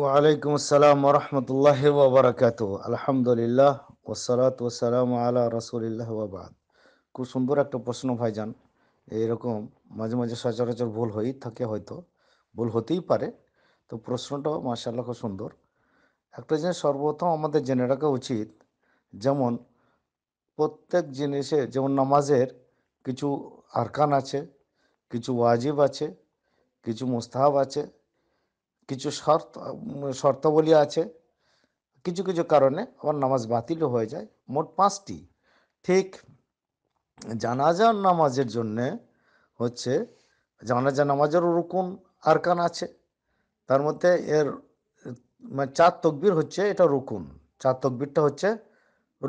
ওয়ালাইকুম আসসালাম রহমতুল্লাহ ওবরাকাত আলহামদুলিল্লাহ ওসালাত ওসালাম আলা রসুলিল্লাহ ওবাদ খুব সুন্দর একটা প্রশ্ন ভাইজান এরকম মাঝে মাঝে সচরাচর ভুল হয়েই থাকে হয়তো ভুল হতেই পারে তো প্রশ্নটাও মার্শাল্লাহ খুব সুন্দর একটা জিনিস সর্বপ্রথম আমাদের জেনে রাখা উচিত যেমন প্রত্যেক জিনিসে যেমন নামাজের কিছু আরকান আছে কিছু ওয়াজিব আছে কিছু মুস্তাহাব আছে কিছু শর্ত শর্তাবলী আছে কিছু কিছু কারণে আমার নামাজ বাতিলও হয়ে যায় মোট পাঁচটি ঠিক জানাজার নামাজের জন্যে হচ্ছে জানাজা নামাজের রুকুন আরকান আছে তার মধ্যে এর চার তকবির হচ্ছে এটা রুকুন চার তকবিরটা হচ্ছে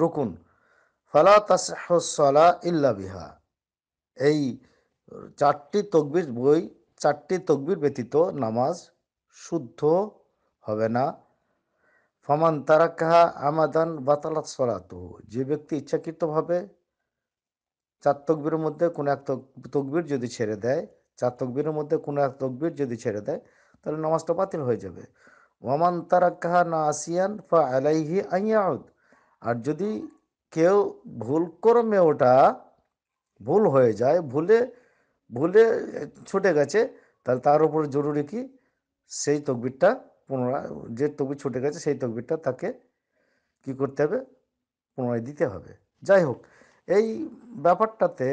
রুকুন ফালা তাসলা ইল্লা বিহা এই চারটি তকবির বই চারটি তকবির ব্যতীত নামাজ শুদ্ধ হবে না ফমান তারাকাহা আমাদান বাতালাত সলাতু যে ব্যক্তি ইচ্ছাকৃতভাবে চার তকবীরের মধ্যে কোনো এক তকবির যদি ছেড়ে দেয় চার তকবীরের মধ্যে কোনো এক তকবির যদি ছেড়ে দেয় তাহলে নামাজটা বাতিল হয়ে যাবে ওয়ামান তারাক্কাহা না আসিয়ান ফা আলাইহি আইয়াউদ আর যদি কেউ ভুল করমে ওটা ভুল হয়ে যায় ভুলে ভুলে ছুটে গেছে তাহলে তার উপর জরুরি কি সেই তকবিরটা পুনরায় যে তকবির ছুটে গেছে সেই তকবিরটা তাকে কি করতে হবে পুনরায় দিতে হবে যাই হোক এই ব্যাপারটাতে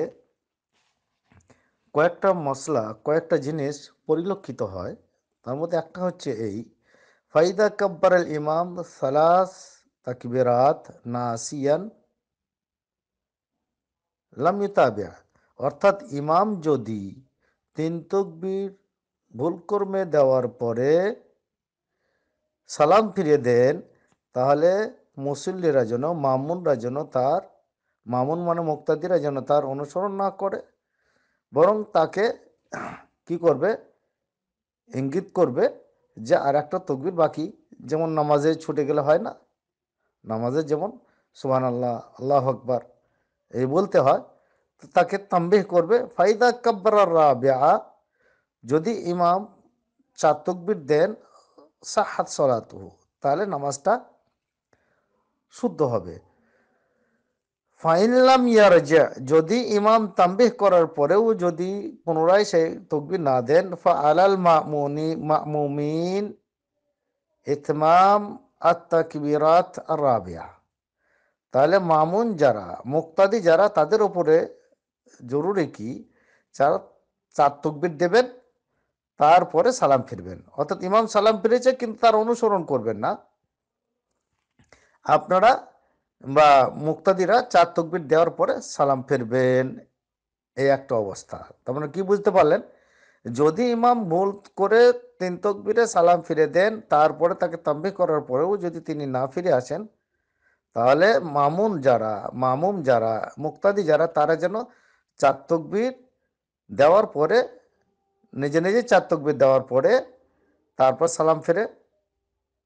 কয়েকটা মশলা কয়েকটা জিনিস পরিলক্ষিত হয় তার মধ্যে একটা হচ্ছে এই ফাইদা কব্বার আল ইমাম সালাস তাকবিরাত নাসিয়ান লামিতাবিয়া অর্থাৎ ইমাম যদি তিন তকবির ভুলকর্মে দেওয়ার পরে সালাম ফিরিয়ে দেন তাহলে মুসল্লিরা যেন মামুনরা যেন তার মামুন মানে মুক্তাদিরা যেন তার অনুসরণ না করে বরং তাকে কি করবে ইঙ্গিত করবে যে আর একটা তকবির বাকি যেমন নামাজে ছুটে গেলে হয় না নামাজে যেমন সুহান আল্লাহ আল্লাহ আকবর এই বলতে হয় তাকে তাম্বেহ করবে ফাইদা কাব্বার রাবিয়া যদি ইমাম চার তকবির দেন সাহাত সলাতুহ তাহলে নামাজটা শুদ্ধ হবে ফাইনলাম ইয়ারজা যদি ইমাম তাম্বিহ করার পরেও যদি পুনরায় সে তকবির না দেন ফা আলাল মামুনি মামুমিন ইতমাম আর রাবিয়া তাহলে মামুন যারা মুক্তাদি যারা তাদের উপরে জরুরি কি যারা চার তকবির দেবেন তারপরে সালাম ফিরবেন অর্থাৎ ইমাম সালাম ফিরেছে কিন্তু তার অনুসরণ করবেন না আপনারা বা মুক্তাদিরা চার তকবির দেওয়ার পরে সালাম ফিরবেন এই একটা অবস্থা তার মানে কি বুঝতে পারলেন যদি ইমাম ভুল করে তিন তকবিরে সালাম ফিরে দেন তারপরে তাকে তাম্বি করার পরেও যদি তিনি না ফিরে আসেন তাহলে মামুন যারা মামুম যারা মুক্তাদি যারা তারা যেন চার তকবির দেওয়ার পরে নিজে নিজে চার তকবির দেওয়ার পরে তারপর সালাম ফেরে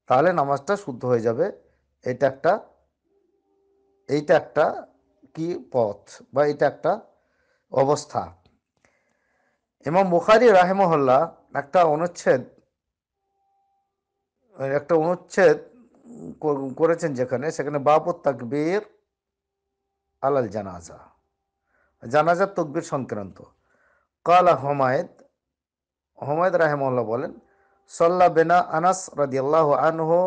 তাহলে নামাজটা শুদ্ধ হয়ে যাবে এটা একটা এইটা একটা কি পথ বা এটা একটা অবস্থা ইমাম বুখারি রাহেমহল্লা একটা অনুচ্ছেদ একটা অনুচ্ছেদ করেছেন যেখানে সেখানে বাপুর তাকবির আলাল জানাজা জানাজার তকবির সংক্রান্ত কালা হমায়েদ মোহাম্মদ রাহেমুল্লাহ বলেন সল্লা বেনা আনাস রাদিয়াল্লাহ আনহু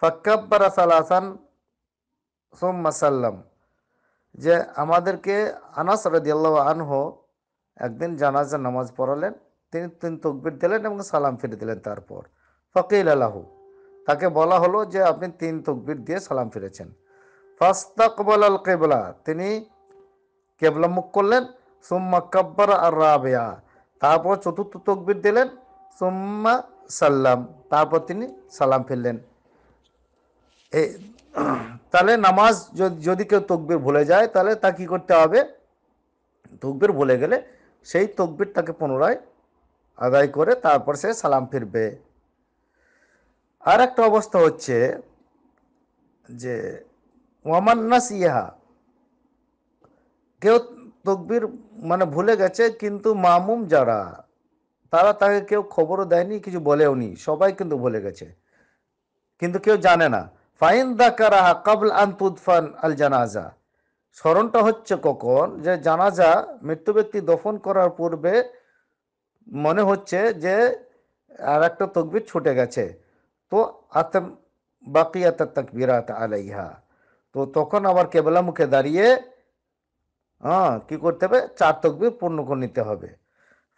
ফাক্কাব্বারা সালাসান সোম্মাসাল্লাম যে আমাদেরকে আনাস রাদিয়াল্লাহ আনহু একদিন জানাজা নামাজ পড়ালেন তিনি তিনি তকবির দিলেন এবং সালাম ফিরে দিলেন তারপর ফকিল আলাহু তাকে বলা হলো যে আপনি তিন তকবির দিয়ে সালাম ফিরেছেন ফাস্তাকবাল আল কেবলা তিনি কেবলা মুখ করলেন সুম্মা কাব্বার আর রাবেয়া তারপর চতুর্থ তকবির দিলেন সোম্মা সাল্লাম তারপর তিনি সালাম ফেললেন এই তাহলে নামাজ যদি কেউ তকবির ভুলে যায় তাহলে তা কী করতে হবে তকবির ভুলে গেলে সেই তকবির তাকে পুনরায় আদায় করে তারপর সে সালাম ফিরবে আর একটা অবস্থা হচ্ছে যে ওয়ামান্নাস ইহা কেউ তকবির মানে ভুলে গেছে কিন্তু মামুম যারা তারা তাকে কেউ খবরও দেয়নি কিছু বলেওনি সবাই কিন্তু ভুলে গেছে কিন্তু কেউ জানে না ফাইন দা কারাহা কাবল আন তুদফান আল জানাজা স্মরণটা হচ্ছে কখন যে জানাজা মৃত্যু ব্যক্তি দফন করার পূর্বে মনে হচ্ছে যে আর একটা তকবির ছুটে গেছে তো আতম বাকিয়াত তকবিরাত আলাইহা তো তখন আবার কেবলা মুখে দাঁড়িয়ে হ্যাঁ কী করতে হবে চার তকবির পূর্ণ করে নিতে হবে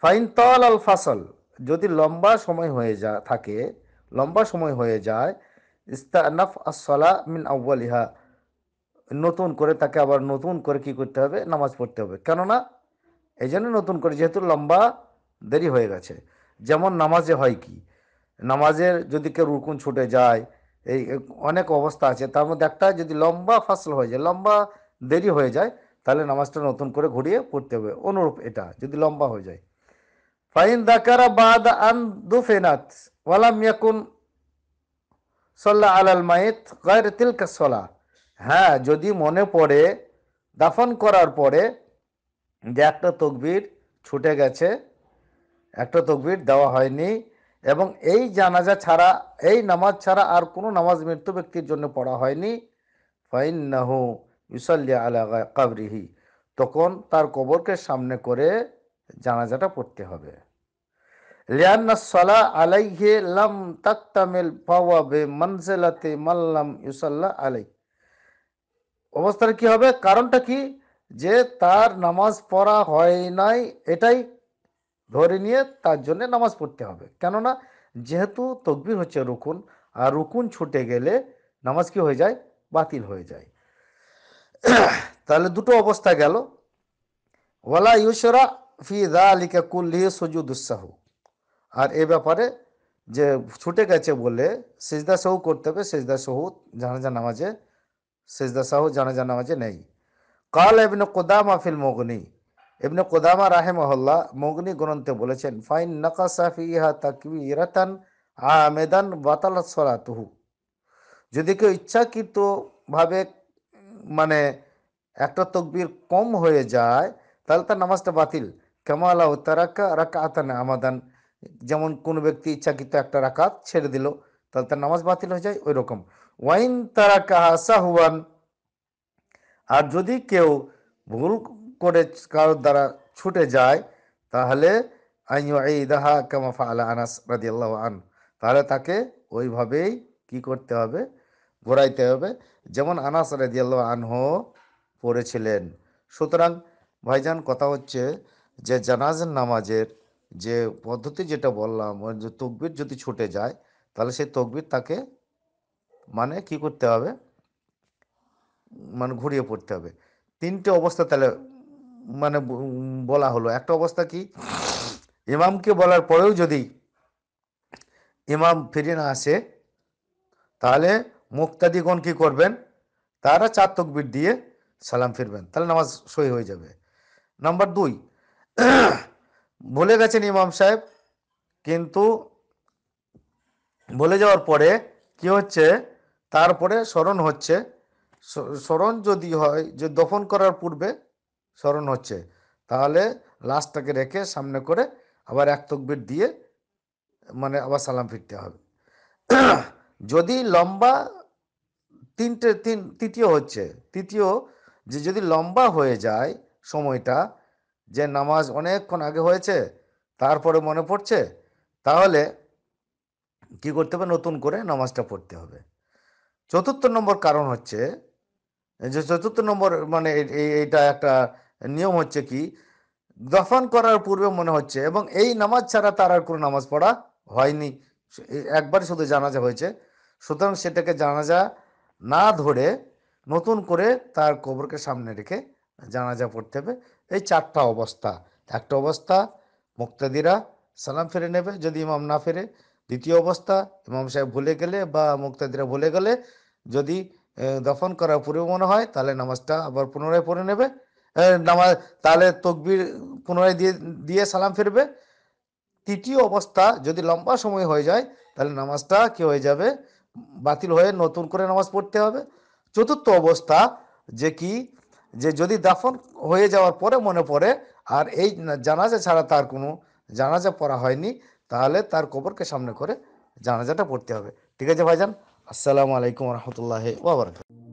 ফাইন তল আল ফাসল যদি লম্বা সময় হয়ে যা থাকে লম্বা সময় হয়ে যায় ইস্তানাফ আসলা মিন ইহা নতুন করে তাকে আবার নতুন করে কি করতে হবে নামাজ পড়তে হবে কেননা এই জন্য নতুন করে যেহেতু লম্বা দেরি হয়ে গেছে যেমন নামাজে হয় কি নামাজের যদি কেউ রুকুন ছুটে যায় এই অনেক অবস্থা আছে তার মধ্যে একটা যদি লম্বা ফাসল হয়ে যায় লম্বা দেরি হয়ে যায় তাহলে নামাজটা নতুন করে ঘুরিয়ে পড়তে হবে অনুরূপ এটা যদি লম্বা হয়ে যায় ফাইন দাকারা বাদ আন দুফেনাত মিয়াকুন সল্লাহ সল্লা আলাল মায়েত গায়ের তিলকা সলা হ্যাঁ যদি মনে পড়ে দাফন করার পরে যে একটা তকবির ছুটে গেছে একটা তকবির দেওয়া হয়নি এবং এই জানাজা ছাড়া এই নামাজ ছাড়া আর কোনো নামাজ মৃত্যু ব্যক্তির জন্য পড়া হয়নি ফাইন নাহু ইউসাল্লি আলা কাবরিহি তখন তার কবরকে সামনে করে জানাজাটা পড়তে হবে লিয়ান্না সালা আলাইহে লাম তাক্তামেল পাওয়াবে মনজেলাতে মাল্লাম ইউসাল্লা আলাই অবস্থার কি হবে কারণটা কি যে তার নামাজ পড়া হয় নাই এটাই ধরে নিয়ে তার জন্য নামাজ পড়তে হবে কেননা যেহেতু তকবির হচ্ছে রুকুন আর রুকুন ছুটে গেলে নামাজ কি হয়ে যায় বাতিল হয়ে যায় তাহলে দুটো অবস্থা গেল ওয়ালা ইউসরা ফি দা আলিকা কুল্লি সজুদুসাহু আর এ ব্যাপারে যে ছুটে গেছে বলে সেজদা সাহু করতে হবে সেজদা সাহু জানাজা নামাজে সেজদা সাহু জানাজা নামাজে নেই কাল এবনে কোদামা ফিল মগনি এবনে কোদামা রাহেমহল্লা মগনি গ্রন্থে বলেছেন ফাইন নাকাসাফি ইহা তাকবি ইরাতান আমেদান বাতাল সরাতহু যদি কেউ ইচ্ছাকৃতভাবে মানে একটা তকবির কম হয়ে যায় তাহলে তার নামাজটা বাতিল কেমালা কামালা তারাকা আতানে আমাদান যেমন কোনো ব্যক্তি ইচ্ছাকৃত একটা রাকাত ছেড়ে দিল তাহলে তার নামাজ বাতিল হয়ে যায় ওই রকম ওয়াইন তারাকা সাহুয়ান আর যদি কেউ ভুল করে কারোর দ্বারা ছুটে যায় তাহলে আলা আনাস আন তাহলে তাকে ওইভাবেই কি করতে হবে ঘোরাইতে হবে যেমন আনাস রাজিয়াল্লাহ আনহ পড়েছিলেন সুতরাং ভাইজান কথা হচ্ছে যে জানাজের নামাজের যে পদ্ধতি যেটা বললাম যে তকবির যদি ছুটে যায় তাহলে সেই তকবির তাকে মানে কি করতে হবে মানে ঘুরিয়ে পড়তে হবে তিনটে অবস্থা তাহলে মানে বলা হলো একটা অবস্থা কি ইমামকে বলার পরেও যদি ইমাম ফিরে না আসে তাহলে মুক্তাদিগণ কি করবেন তারা চার তকবির দিয়ে সালাম ফিরবেন তাহলে নামাজ সই হয়ে যাবে নাম্বার দুই ভুলে গেছেন ইমাম সাহেব কিন্তু ভুলে যাওয়ার পরে কি হচ্ছে তারপরে স্মরণ হচ্ছে স্মরণ যদি হয় যে দফন করার পূর্বে স্মরণ হচ্ছে তাহলে লাশটাকে রেখে সামনে করে আবার এক তকবির দিয়ে মানে আবার সালাম ফিরতে হবে যদি লম্বা তিনটে তিন তৃতীয় হচ্ছে তৃতীয় যে যদি লম্বা হয়ে যায় সময়টা যে নামাজ অনেকক্ষণ আগে হয়েছে তারপরে মনে পড়ছে তাহলে কি করতে হবে নতুন করে নামাজটা পড়তে হবে চতুর্থ নম্বর কারণ হচ্ছে যে চতুর্থ নম্বর মানে এইটা একটা নিয়ম হচ্ছে কি দফন করার পূর্বে মনে হচ্ছে এবং এই নামাজ ছাড়া তার আর কোনো নামাজ পড়া হয়নি একবার শুধু জানাজা হয়েছে সুতরাং সেটাকে জানাজা না ধরে নতুন করে তার কবরকে সামনে রেখে জানাজা পড়তে হবে এই চারটা অবস্থা একটা অবস্থা মুক্তাদিরা সালাম ফেরে নেবে যদি ইমাম না ফেরে দ্বিতীয় অবস্থা ইমাম সাহেব ভুলে গেলে বা মুক্তাদিরা ভুলে গেলে যদি দফন করার পূর্বে মনে হয় তাহলে নামাজটা আবার পুনরায় পড়ে নেবে নামাজ তাহলে তকবির পুনরায় দিয়ে দিয়ে সালাম ফিরবে তৃতীয় অবস্থা যদি লম্বা সময় হয়ে যায় তাহলে নামাজটা কি হয়ে যাবে বাতিল হয়ে নতুন করে নামাজ পড়তে হবে চতুর্থ অবস্থা যে কি যে যদি দাফন হয়ে যাওয়ার পরে মনে পড়ে আর এই জানাজা ছাড়া তার কোনো জানাজা পড়া হয়নি তাহলে তার কবরকে সামনে করে জানাজাটা পড়তে হবে ঠিক আছে ভাইজান আসসালামু আলাইকুম রহমতুল্লাহ ওবরাকাত